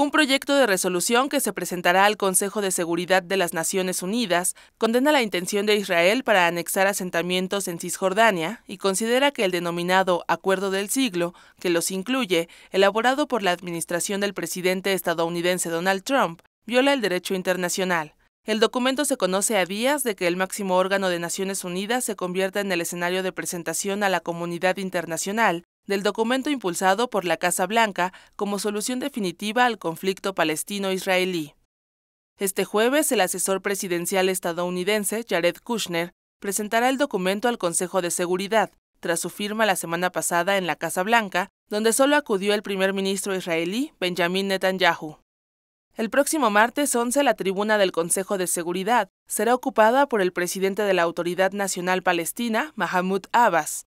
Un proyecto de resolución que se presentará al Consejo de Seguridad de las Naciones Unidas condena la intención de Israel para anexar asentamientos en Cisjordania y considera que el denominado Acuerdo del Siglo, que los incluye, elaborado por la administración del presidente estadounidense Donald Trump, viola el derecho internacional. El documento se conoce a días de que el máximo órgano de Naciones Unidas se convierta en el escenario de presentación a la comunidad internacional del documento impulsado por la Casa Blanca como solución definitiva al conflicto palestino-israelí. Este jueves, el asesor presidencial estadounidense Jared Kushner presentará el documento al Consejo de Seguridad, tras su firma la semana pasada en la Casa Blanca, donde solo acudió el primer ministro israelí Benjamin Netanyahu. El próximo martes 11 la tribuna del Consejo de Seguridad será ocupada por el presidente de la Autoridad Nacional Palestina, Mahmoud Abbas,